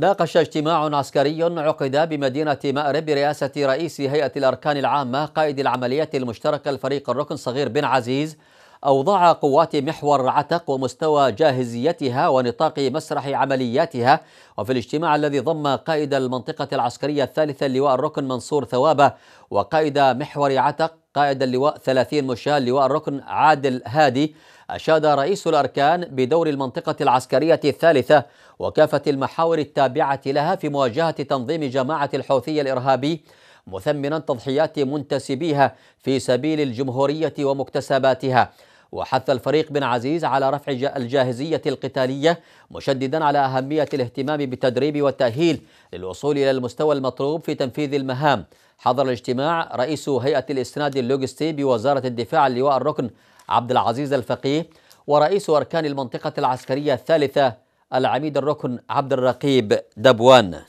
ناقش اجتماع عسكري عقد بمدينة مأرب برئاسة رئيس هيئة الأركان العامة قائد العمليات المشتركة الفريق الركن صغير بن عزيز أوضاع قوات محور عتق ومستوى جاهزيتها ونطاق مسرح عملياتها وفي الاجتماع الذي ضم قائد المنطقة العسكرية الثالثة اللواء الركن منصور ثوابة وقائد محور عتق قائد اللواء 30 مشاة لواء الركن عادل هادي أشاد رئيس الأركان بدور المنطقة العسكرية الثالثة وكافة المحاور التابعة لها في مواجهة تنظيم جماعة الحوثي الإرهابي مثمنا تضحيات منتسبيها في سبيل الجمهورية ومكتسباتها وحث الفريق بن عزيز على رفع الجاهزية القتالية مشددا على أهمية الاهتمام بالتدريب والتأهيل للوصول إلى المستوى المطلوب في تنفيذ المهام حضر الاجتماع رئيس هيئة الاستناد اللوجستي بوزارة الدفاع اللواء الركن عبد العزيز الفقيه ورئيس أركان المنطقة العسكرية الثالثة العميد الركن عبد الرقيب دبوان